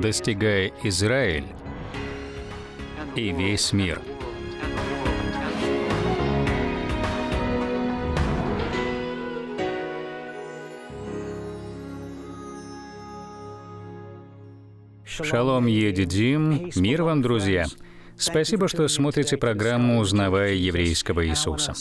достигая Израиль и весь мир. Шалом, Едидим. Мир вам, друзья. Спасибо, что смотрите программу «Узнавая еврейского Иисуса».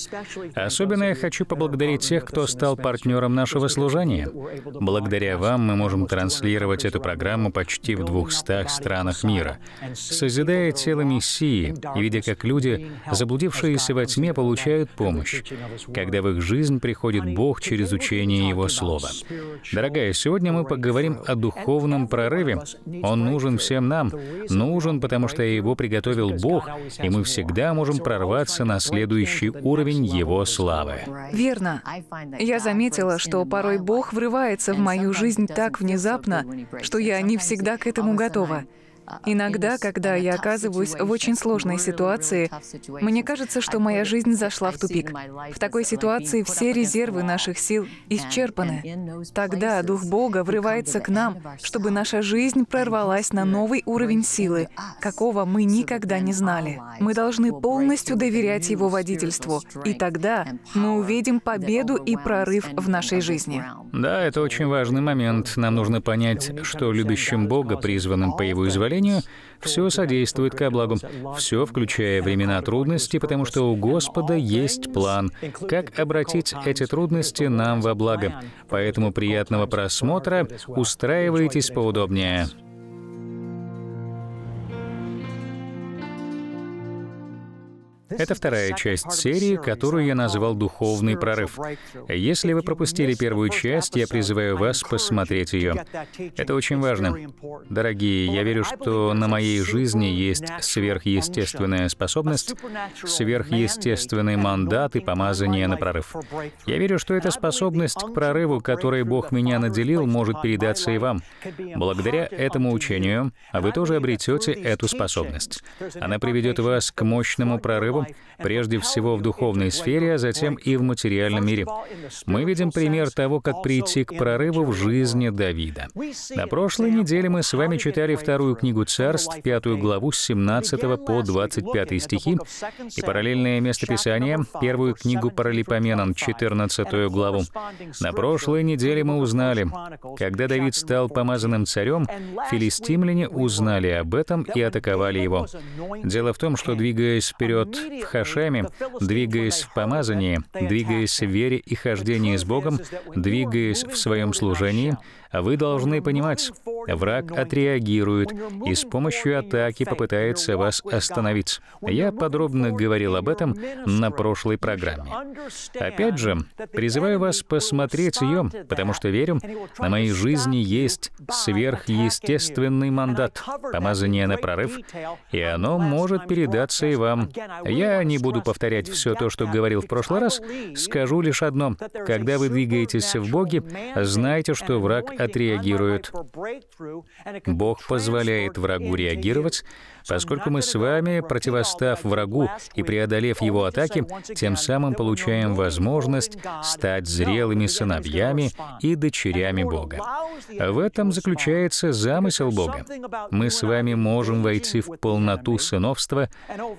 Особенно я хочу поблагодарить тех, кто стал партнером нашего служения. Благодаря вам мы можем транслировать эту программу почти в 200 странах мира, созидая тело Мессии и видя, как люди, заблудившиеся во тьме, получают помощь, когда в их жизнь приходит Бог через учение Его Слова. Дорогая, сегодня мы поговорим о духовном прорыве. Он нужен всем нам, нужен, потому что я его приготовил совершил Бог, и мы всегда можем прорваться на следующий уровень Его славы. Верно. Я заметила, что порой Бог врывается в мою жизнь так внезапно, что я не всегда к этому готова. Иногда, когда я оказываюсь в очень сложной ситуации, мне кажется, что моя жизнь зашла в тупик. В такой ситуации все резервы наших сил исчерпаны. Тогда Дух Бога врывается к нам, чтобы наша жизнь прорвалась на новый уровень силы, какого мы никогда не знали. Мы должны полностью доверять Его водительству, и тогда мы увидим победу и прорыв в нашей жизни. Да, это очень важный момент. Нам нужно понять, что любящим Бога, призванным по Его изволению, сожалению, все содействует ко благу, все, включая времена трудностей, потому что у Господа есть план, как обратить эти трудности нам во благо. Поэтому приятного просмотра, устраивайтесь поудобнее. Это вторая часть серии, которую я назвал «Духовный прорыв». Если вы пропустили первую часть, я призываю вас посмотреть ее. Это очень важно. Дорогие, я верю, что на моей жизни есть сверхъестественная способность, сверхъестественный мандат и помазание на прорыв. Я верю, что эта способность к прорыву, которой Бог меня наделил, может передаться и вам. Благодаря этому учению вы тоже обретете эту способность. Она приведет вас к мощному прорыву, life прежде всего в духовной сфере, а затем и в материальном мире. Мы видим пример того, как прийти к прорыву в жизни Давида. На прошлой неделе мы с вами читали вторую книгу Царств, пятую главу с 17 по 25 стихи, и параллельное местописание, первую книгу Паралипоменон, 14 главу. На прошлой неделе мы узнали, когда Давид стал помазанным царем, филистимляне узнали об этом и атаковали его. Дело в том, что, двигаясь вперед в хорошами, двигаясь в помазании, двигаясь в вере и хождении с Богом, двигаясь в своем служении, вы должны понимать, враг отреагирует и с помощью атаки попытается вас остановить. Я подробно говорил об этом на прошлой программе. Опять же, призываю вас посмотреть ее, потому что верю, на моей жизни есть сверхъестественный мандат, помазание на прорыв, и оно может передаться и вам. Я не буду повторять все то, что говорил в прошлый раз, скажу лишь одно. Когда вы двигаетесь в Боге, знайте, что враг отреагируют. Бог позволяет врагу реагировать, поскольку мы с вами, противостав врагу и преодолев его атаки, тем самым получаем возможность стать зрелыми сыновьями и дочерями Бога. В этом заключается замысел Бога. Мы с вами можем войти в полноту сыновства.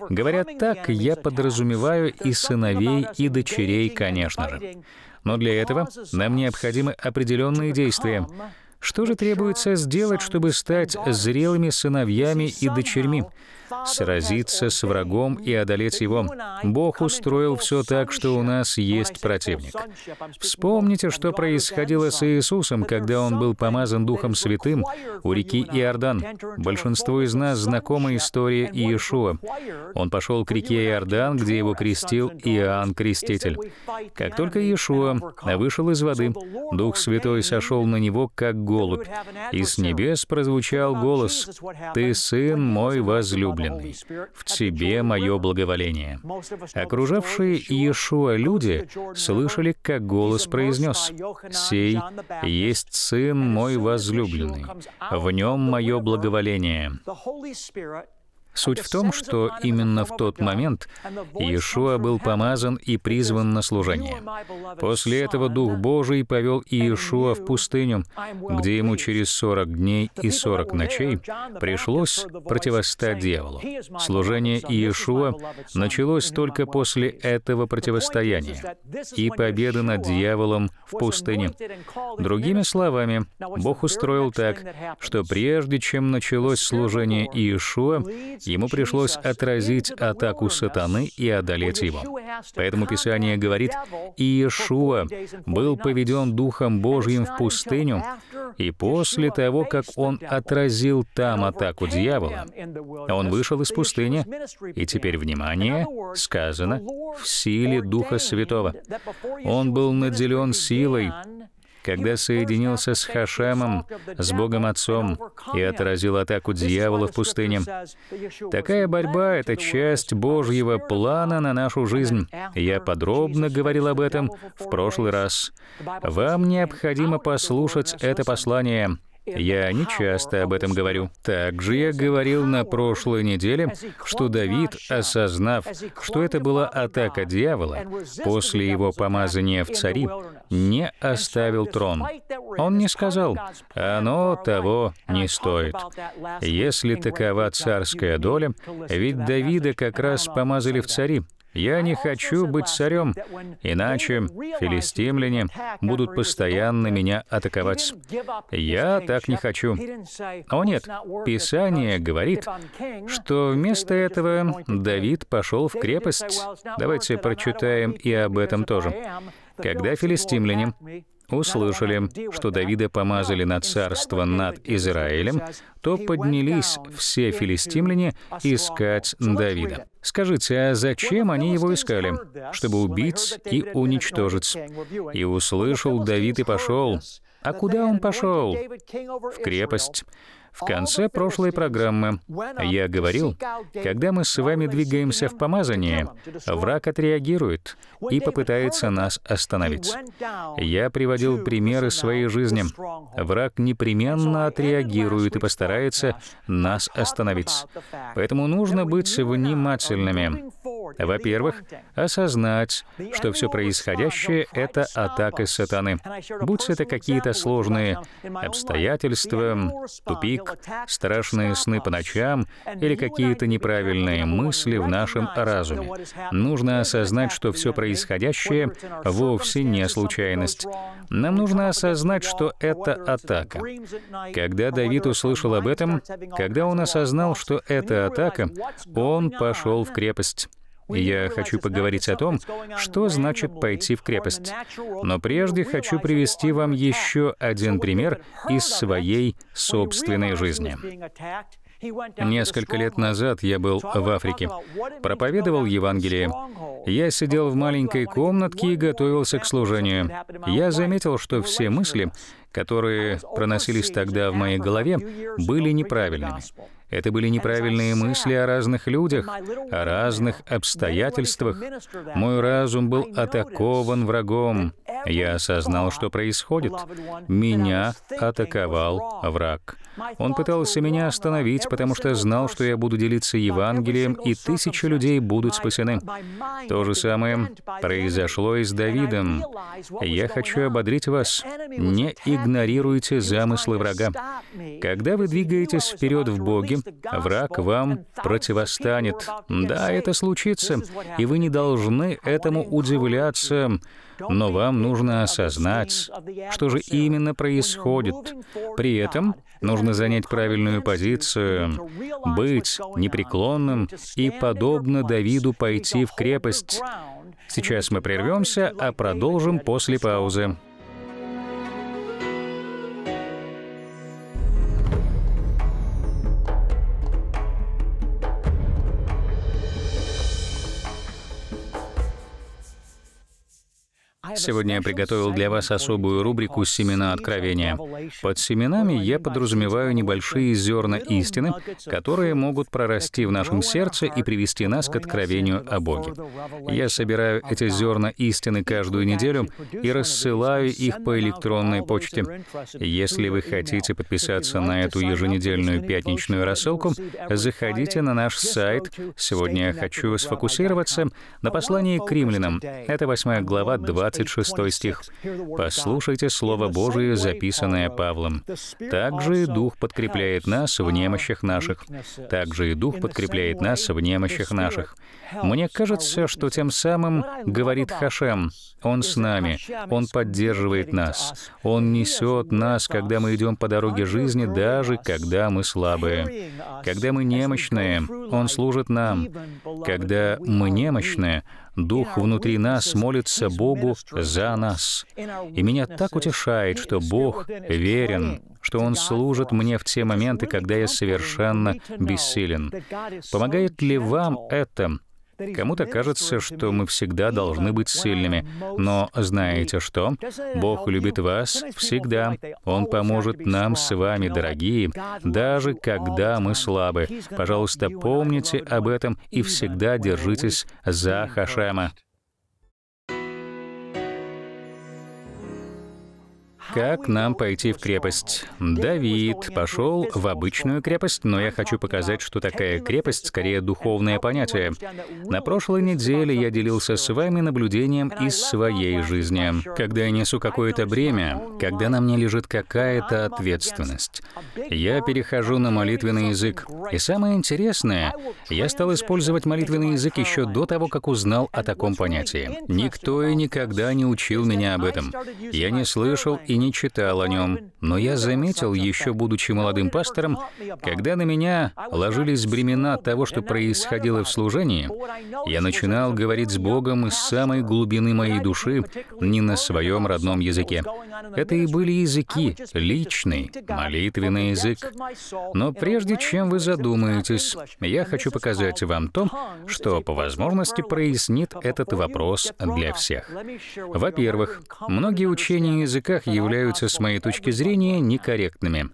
Говоря так, я подразумеваю и сыновей, и дочерей, конечно же. Но для этого нам необходимы определенные действия. Что же требуется сделать, чтобы стать зрелыми сыновьями и дочерьми? сразиться с врагом и одолеть его. Бог устроил все так, что у нас есть противник. Вспомните, что происходило с Иисусом, когда он был помазан Духом Святым у реки Иордан. Большинство из нас знакома история Иешуа. Он пошел к реке Иордан, где его крестил Иоанн Креститель. Как только Иешуа вышел из воды, Дух Святой сошел на него, как голубь, и с небес прозвучал голос «Ты, Сын мой возлюбленный» возлюбленный, в тебе мое благоволение». Окружавшие Иешуа люди слышали, как голос произнес, «Сей есть Сын мой возлюбленный, в нем мое благоволение». Суть в том, что именно в тот момент Иешуа был помазан и призван на служение. После этого Дух Божий повел Иешуа в пустыню, где ему через 40 дней и 40 ночей пришлось противостать дьяволу. Служение Иешуа началось только после этого противостояния и победы над дьяволом в пустыне. Другими словами, Бог устроил так, что прежде чем началось служение Иешуа, Ему пришлось отразить атаку сатаны и одолеть его. Поэтому Писание говорит, Иешуа был поведен Духом Божьим в пустыню, и после того, как он отразил там атаку дьявола, он вышел из пустыни, и теперь, внимание, сказано, в силе Духа Святого. Он был наделен силой, когда соединился с Хашемом, с Богом Отцом, и отразил атаку дьявола в пустыне. Такая борьба — это часть Божьего плана на нашу жизнь. Я подробно говорил об этом в прошлый раз. Вам необходимо послушать это послание. Я не часто об этом говорю. Также я говорил на прошлой неделе, что Давид, осознав, что это была атака дьявола, после его помазания в цари, не оставил трон. Он не сказал, оно того не стоит. Если такова царская доля, ведь Давида как раз помазали в цари, я не хочу быть царем, иначе филистимляне будут постоянно меня атаковать. Я так не хочу. О нет, Писание говорит, что вместо этого Давид пошел в крепость. Давайте прочитаем и об этом тоже. Когда филистимляне услышали, что Давида помазали на царство над Израилем, то поднялись все филистимляне искать Давида. Скажите, а зачем они его искали? Чтобы убить и уничтожить. И услышал Давид и пошел. А куда он пошел? В крепость. В конце прошлой программы я говорил, когда мы с вами двигаемся в помазание, враг отреагирует и попытается нас остановить. Я приводил примеры своей жизни. Враг непременно отреагирует и постарается нас остановить. Поэтому нужно быть внимательными. Во-первых, осознать, что все происходящее — это атака сатаны. Будь это какие-то сложные обстоятельства, тупик, страшные сны по ночам или какие-то неправильные мысли в нашем разуме. Нужно осознать, что все происходящее вовсе не случайность. Нам нужно осознать, что это атака. Когда Давид услышал об этом, когда он осознал, что это атака, он пошел в крепость я хочу поговорить о том, что значит пойти в крепость. Но прежде хочу привести вам еще один пример из своей собственной жизни. Несколько лет назад я был в Африке, проповедовал Евангелие. Я сидел в маленькой комнатке и готовился к служению. Я заметил, что все мысли, которые проносились тогда в моей голове, были неправильными. Это были неправильные мысли о разных людях, о разных обстоятельствах. Мой разум был атакован врагом. Я осознал, что происходит. Меня атаковал враг. Он пытался меня остановить, потому что знал, что я буду делиться Евангелием, и тысячи людей будут спасены. То же самое произошло и с Давидом. Я хочу ободрить вас. Не игнорируйте замыслы врага. Когда вы двигаетесь вперед в Боге, враг вам противостанет. Да, это случится, и вы не должны этому удивляться, но вам нужно осознать, что же именно происходит. При этом нужно Нужно занять правильную позицию, быть непреклонным и, подобно Давиду, пойти в крепость. Сейчас мы прервемся, а продолжим после паузы. Сегодня я приготовил для вас особую рубрику «Семена откровения». Под семенами я подразумеваю небольшие зерна истины, которые могут прорасти в нашем сердце и привести нас к откровению о Боге. Я собираю эти зерна истины каждую неделю и рассылаю их по электронной почте. Если вы хотите подписаться на эту еженедельную пятничную рассылку, заходите на наш сайт. Сегодня я хочу сфокусироваться на послании к римлянам. Это 8 глава, 20 26 стих. «Послушайте Слово Божие, записанное Павлом. Также и Дух подкрепляет нас в немощах наших. Также и Дух подкрепляет нас в немощах наших». Мне кажется, что тем самым говорит Хашем, «Он с нами, Он поддерживает нас, Он несет нас, когда мы идем по дороге жизни, даже когда мы слабые. Когда мы немощные, Он служит нам. Когда мы немощные, Дух внутри нас молится Богу за нас. И меня так утешает, что Бог верен, что Он служит мне в те моменты, когда я совершенно бессилен. Помогает ли вам это Кому-то кажется, что мы всегда должны быть сильными, но знаете что? Бог любит вас всегда. Он поможет нам с вами, дорогие, даже когда мы слабы. Пожалуйста, помните об этом и всегда держитесь за Хашема. как нам пойти в крепость. Давид пошел в обычную крепость, но я хочу показать, что такая крепость скорее духовное понятие. На прошлой неделе я делился с вами наблюдением из своей жизни. Когда я несу какое-то бремя, когда на мне лежит какая-то ответственность, я перехожу на молитвенный язык. И самое интересное, я стал использовать молитвенный язык еще до того, как узнал о таком понятии. Никто и никогда не учил меня об этом. Я не слышал и не не читал о нем, но я заметил, еще будучи молодым пастором, когда на меня ложились бремена того, что происходило в служении, я начинал говорить с Богом из самой глубины моей души, не на своем родном языке. Это и были языки, личный, молитвенный язык. Но прежде чем вы задумаетесь, я хочу показать вам то, что по возможности прояснит этот вопрос для всех. Во-первых, многие учения языках являются являются, с моей точки зрения, некорректными.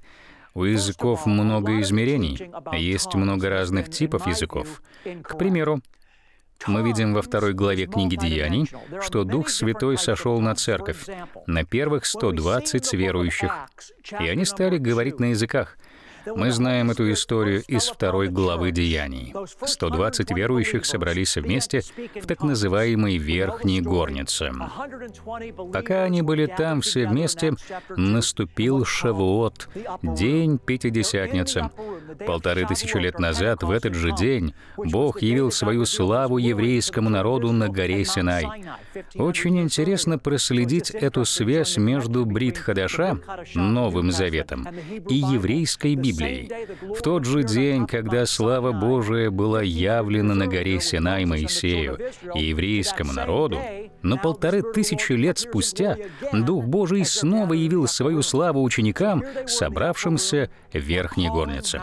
У языков много измерений, есть много разных типов языков. К примеру, мы видим во второй главе книги Деяний, что Дух Святой сошел на церковь, на первых 120 верующих, и они стали говорить на языках, мы знаем эту историю из второй главы Деяний. 120 верующих собрались вместе в так называемой Верхней Горнице. Пока они были там все вместе, наступил Шавуот, день Пятидесятницы, Полторы тысячи лет назад, в этот же день, Бог явил свою славу еврейскому народу на горе Синай. Очень интересно проследить эту связь между Брит Хадаша, Новым Заветом, и еврейской Библией. В тот же день, когда слава Божия была явлена на горе Синай Моисею и еврейскому народу, но полторы тысячи лет спустя Дух Божий снова явил свою славу ученикам, собравшимся в Верхней Горнице.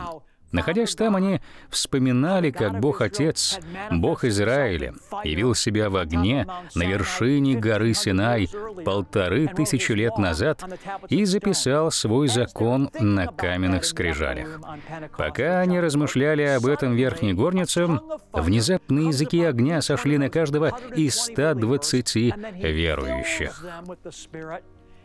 Находясь там, они вспоминали, как Бог Отец, Бог Израиля, явил себя в огне на вершине горы Синай полторы тысячи лет назад и записал свой закон на каменных скрижалях. Пока они размышляли об этом верхней горнице, внезапно языки огня сошли на каждого из 120 верующих.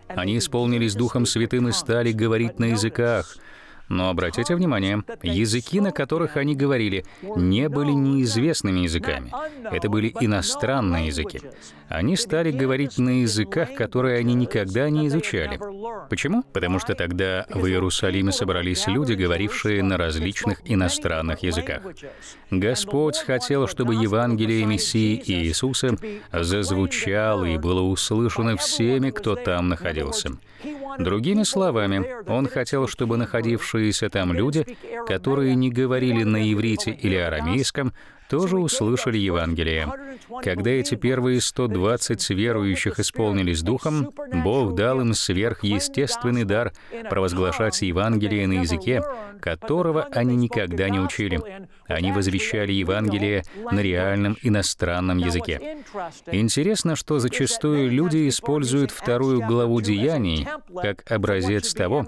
Они исполнились Духом Святым и стали говорить на языках — но обратите внимание, языки, на которых они говорили, не были неизвестными языками. Это были иностранные языки. Они стали говорить на языках, которые они никогда не изучали. Почему? Потому что тогда в Иерусалиме собрались люди, говорившие на различных иностранных языках. Господь хотел, чтобы Евангелие Мессии и Иисуса зазвучало и было услышано всеми, кто там находился. Другими словами, Он хотел, чтобы находившиеся оставшиеся там люди, которые не говорили на иврите или арамейском, тоже услышали Евангелие. Когда эти первые 120 верующих исполнились Духом, Бог дал им сверхъестественный дар провозглашать Евангелие на языке, которого они никогда не учили. Они возвещали Евангелие на реальном иностранном языке. Интересно, что зачастую люди используют вторую главу Деяний как образец того,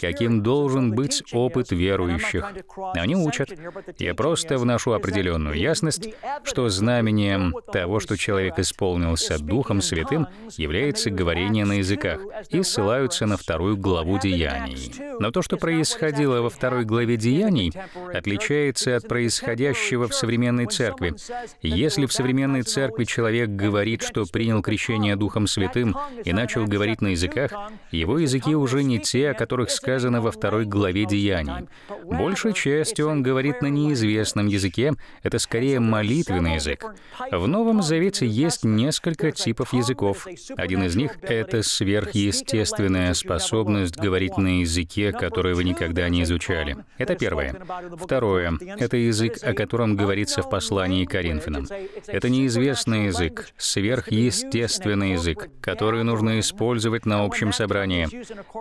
каким должен быть опыт верующих. Они учат, я просто вношу определенную полную ясность, что знамением того, что человек исполнился Духом Святым, является говорение на языках, и ссылаются на вторую главу Деяний. Но то, что происходило во второй главе Деяний, отличается от происходящего в современной церкви. Если в современной церкви человек говорит, что принял крещение Духом Святым и начал говорить на языках, его языки уже не те, о которых сказано во второй главе Деяний. Большей частью он говорит на неизвестном языке, это скорее молитвенный язык. В Новом Завете есть несколько типов языков. Один из них — это сверхъестественная способность говорить на языке, который вы никогда не изучали. Это первое. Второе — это язык, о котором говорится в послании Коринфянам. Это неизвестный язык, сверхъестественный язык, который нужно использовать на общем собрании.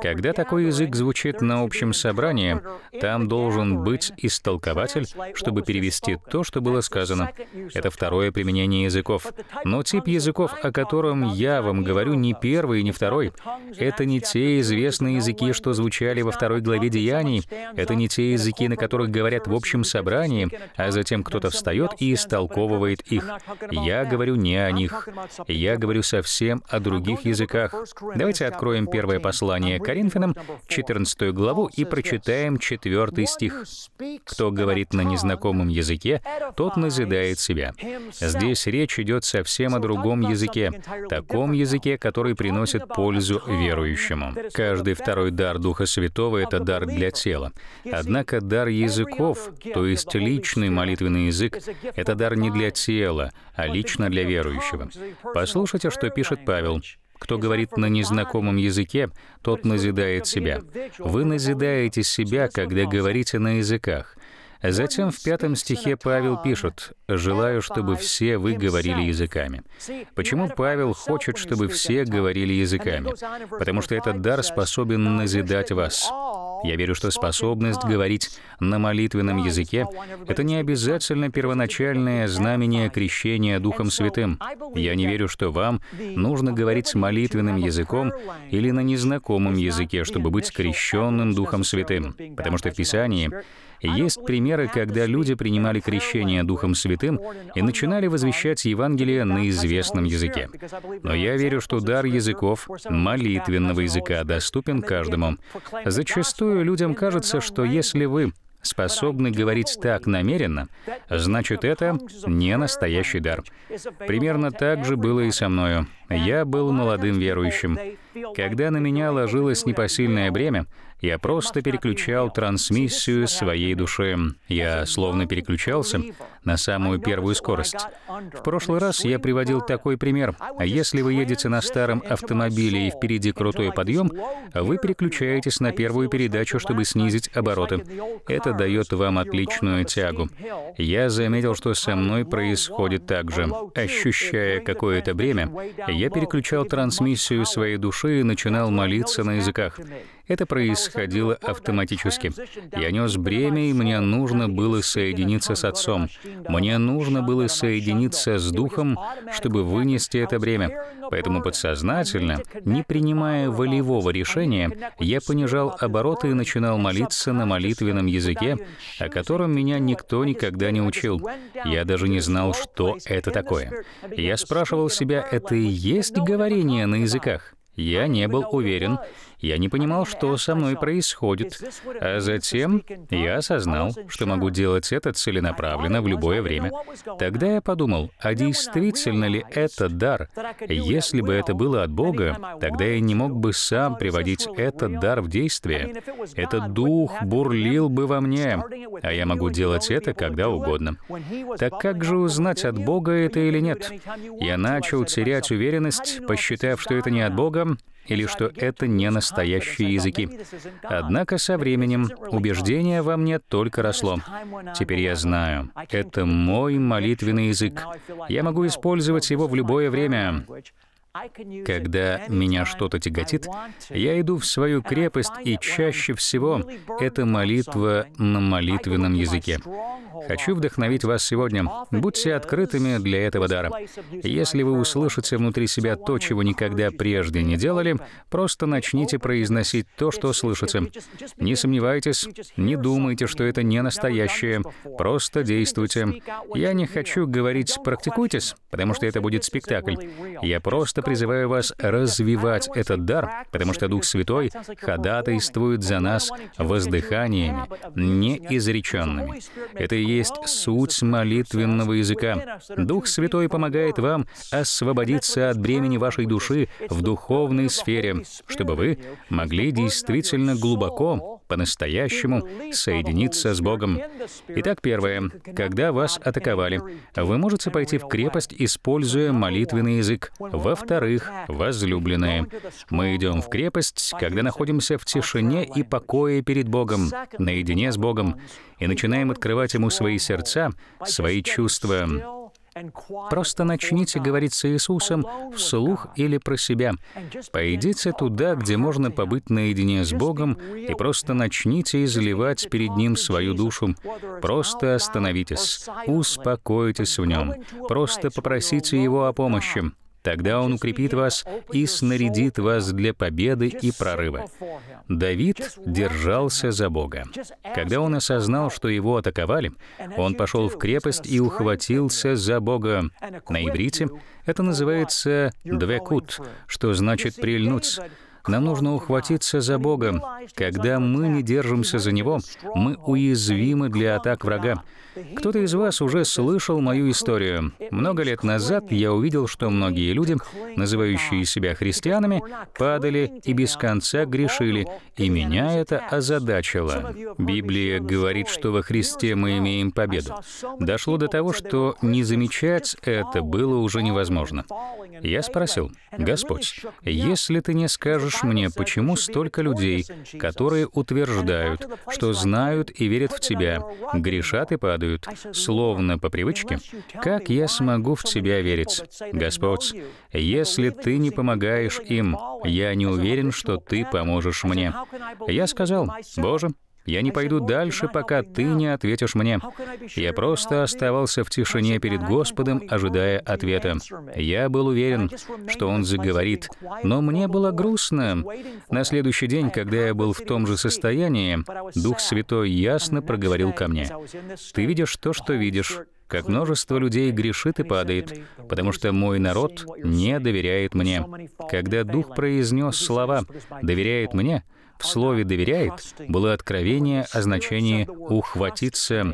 Когда такой язык звучит на общем собрании, там должен быть истолкователь, чтобы перевести то, что было было сказано. Это второе применение языков. Но тип языков, о котором я вам говорю, не первый и не второй. Это не те известные языки, что звучали во второй главе Деяний. Это не те языки, на которых говорят в общем собрании, а затем кто-то встает и истолковывает их. Я говорю не о них. Я говорю совсем о других языках. Давайте откроем первое послание Коринфянам, 14 главу, и прочитаем 4 стих. «Кто говорит на незнакомом языке, тот назидает себя. Здесь речь идет совсем о другом языке, таком языке, который приносит пользу верующему. Каждый второй дар Духа Святого — это дар для тела. Однако дар языков, то есть личный молитвенный язык, это дар не для тела, а лично для верующего. Послушайте, что пишет Павел. Кто говорит на незнакомом языке, тот назидает себя. Вы назидаете себя, когда говорите на языках. Затем в пятом стихе Павел пишет Желаю, чтобы все вы говорили языками. Почему Павел хочет, чтобы все говорили языками? Потому что этот дар способен назидать вас. Я верю, что способность говорить на молитвенном языке — это не обязательно первоначальное знамение крещения Духом Святым. Я не верю, что вам нужно говорить молитвенным языком или на незнакомом языке, чтобы быть крещенным Духом Святым. Потому что в Писании есть примеры, когда люди принимали крещение Духом Святым, Святым и начинали возвещать Евангелие на известном языке. Но я верю, что дар языков, молитвенного языка, доступен каждому. Зачастую людям кажется, что если вы способны говорить так намеренно, значит, это не настоящий дар. Примерно так же было и со мною. Я был молодым верующим. Когда на меня ложилось непосильное бремя, я просто переключал трансмиссию своей души. Я словно переключался на самую первую скорость. В прошлый раз я приводил такой пример. Если вы едете на старом автомобиле и впереди крутой подъем, вы переключаетесь на первую передачу, чтобы снизить обороты. Это дает вам отличную тягу. Я заметил, что со мной происходит так же. Ощущая какое-то бремя, я переключал трансмиссию своей души и начинал молиться на языках. Это происходило автоматически. Я нес бремя, и мне нужно было соединиться с Отцом. Мне нужно было соединиться с Духом, чтобы вынести это бремя. Поэтому подсознательно, не принимая волевого решения, я понижал обороты и начинал молиться на молитвенном языке, о котором меня никто никогда не учил. Я даже не знал, что это такое. Я спрашивал себя, это и есть говорение на языках? Я не был уверен, я не понимал, что со мной происходит. А затем я осознал, что могу делать это целенаправленно в любое время. Тогда я подумал, а действительно ли это дар? Если бы это было от Бога, тогда я не мог бы сам приводить этот дар в действие. Этот дух бурлил бы во мне, а я могу делать это когда угодно. Так как же узнать, от Бога это или нет? Я начал терять уверенность, посчитав, что это не от Бога, или что это не настоящие языки. Однако со временем убеждение во мне только росло. Теперь я знаю, это мой молитвенный язык. Я могу использовать его в любое время. Когда меня что-то тяготит, я иду в свою крепость, и чаще всего это молитва на молитвенном языке. Хочу вдохновить вас сегодня. Будьте открытыми для этого дара. Если вы услышите внутри себя то, чего никогда прежде не делали, просто начните произносить то, что слышите. Не сомневайтесь, не думайте, что это не настоящее. Просто действуйте. Я не хочу говорить «практикуйтесь», потому что это будет спектакль. Я просто просто призываю вас развивать этот дар, потому что Дух Святой ходатайствует за нас воздыханиями, неизреченными. Это и есть суть молитвенного языка. Дух Святой помогает вам освободиться от бремени вашей души в духовной сфере, чтобы вы могли действительно глубоко по-настоящему соединиться с Богом. Итак, первое. Когда вас атаковали, вы можете пойти в крепость, используя молитвенный язык. Во-вторых, возлюбленные. Мы идем в крепость, когда находимся в тишине и покое перед Богом, наедине с Богом, и начинаем открывать Ему свои сердца, свои чувства. Просто начните говорить с Иисусом вслух или про себя. Пойдите туда, где можно побыть наедине с Богом, и просто начните изливать перед Ним свою душу. Просто остановитесь, успокойтесь в Нем, просто попросите Его о помощи. Тогда Он укрепит вас и снарядит вас для победы и прорыва. Давид держался за Бога. Когда он осознал, что его атаковали, он пошел в крепость и ухватился за Бога. На иврите это называется «двекут», что значит «прильнуть». Нам нужно ухватиться за Бога. Когда мы не держимся за Него, мы уязвимы для атак врага. Кто-то из вас уже слышал мою историю. Много лет назад я увидел, что многие люди, называющие себя христианами, падали и без конца грешили, и меня это озадачило. Библия говорит, что во Христе мы имеем победу. Дошло до того, что не замечать это было уже невозможно. Я спросил, «Господь, если ты не скажешь мне, почему столько людей, которые утверждают, что знают и верят в Тебя, грешат и падают, падают, словно по привычке, как я смогу в Тебя верить? Господь, если Ты не помогаешь им, я не уверен, что Ты поможешь мне. Я сказал, Боже, я не пойду дальше, пока ты не ответишь мне. Я просто оставался в тишине перед Господом, ожидая ответа. Я был уверен, что Он заговорит, но мне было грустно. На следующий день, когда я был в том же состоянии, Дух Святой ясно проговорил ко мне. «Ты видишь то, что видишь» как множество людей грешит и падает, потому что мой народ не доверяет мне. Когда Дух произнес слова «доверяет мне», в слове «доверяет» было откровение о значении «ухватиться».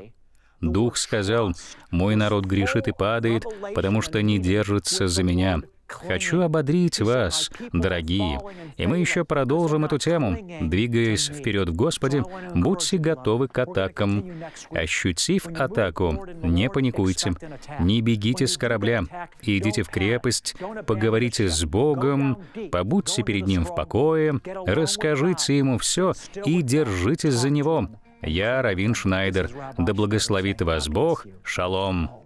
Дух сказал, «Мой народ грешит и падает, потому что не держится за меня». Хочу ободрить вас, дорогие, и мы еще продолжим эту тему. Двигаясь вперед в Господе, будьте готовы к атакам. Ощутив атаку, не паникуйте, не бегите с корабля, идите в крепость, поговорите с Богом, побудьте перед Ним в покое, расскажите Ему все и держитесь за Него. Я Равин Шнайдер. Да благословит вас Бог. Шалом.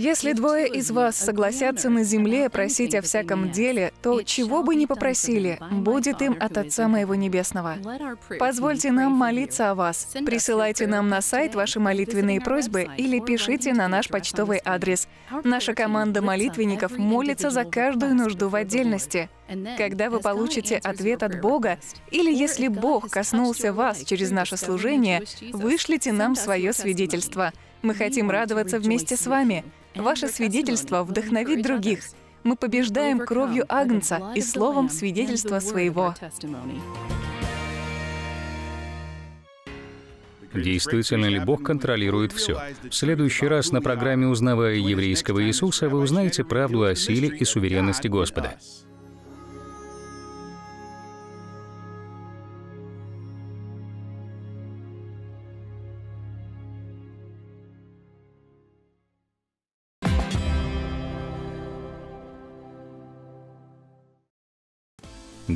Если двое из вас согласятся на земле просить о всяком деле, то чего бы ни попросили, будет им от Отца Моего Небесного. Позвольте нам молиться о вас. Присылайте нам на сайт ваши молитвенные просьбы или пишите на наш почтовый адрес. Наша команда молитвенников молится за каждую нужду в отдельности. Когда вы получите ответ от Бога, или если Бог коснулся вас через наше служение, вышлите нам свое свидетельство. Мы хотим радоваться вместе с вами. Ваше свидетельство вдохновит других. Мы побеждаем кровью Агнца и словом свидетельства своего. Действительно ли Бог контролирует все? В следующий раз на программе «Узнавая еврейского Иисуса» вы узнаете правду о силе и суверенности Господа.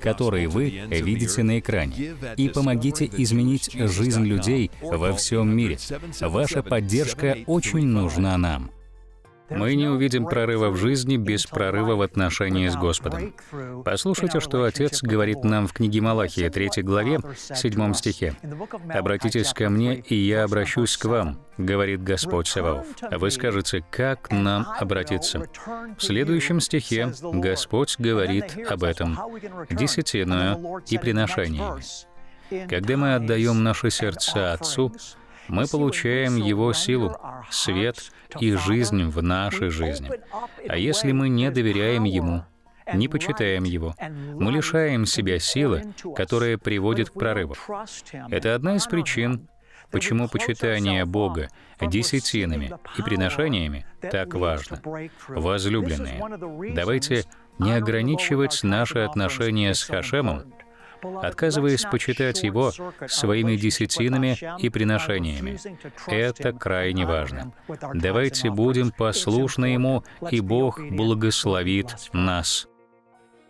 которые вы видите на экране, и помогите изменить жизнь людей во всем мире. Ваша поддержка очень нужна нам. Мы не увидим прорыва в жизни без прорыва в отношении с Господом. Послушайте, что Отец говорит нам в книге Малахия, 3 главе, 7 стихе. «Обратитесь ко мне, и я обращусь к вам», говорит Господь Саваоф. А вы скажете, как нам обратиться? В следующем стихе Господь говорит об этом. «Десятиную и приношениями». Когда мы отдаем наши сердца Отцу, мы получаем Его силу, свет и жизнь в нашей жизни. А если мы не доверяем Ему, не почитаем его. Мы лишаем себя силы, которая приводит к прорыву. Это одна из причин, почему почитание Бога десятинами и приношениями так важно. Возлюбленные, давайте не ограничивать наши отношения с Хашемом отказываясь почитать его своими десятинами и приношениями. Это крайне важно. Давайте будем послушны Ему, и Бог благословит нас.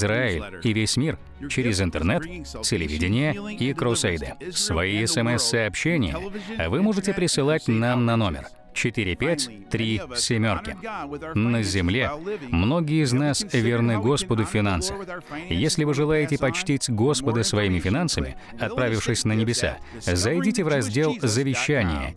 Израиль и весь мир через интернет, телевидение и крусейды. Свои смс-сообщения вы можете присылать нам на номер 4537. На земле многие из нас верны Господу в финансах. Если вы желаете почтить Господа своими финансами, отправившись на небеса, зайдите в раздел «Завещание»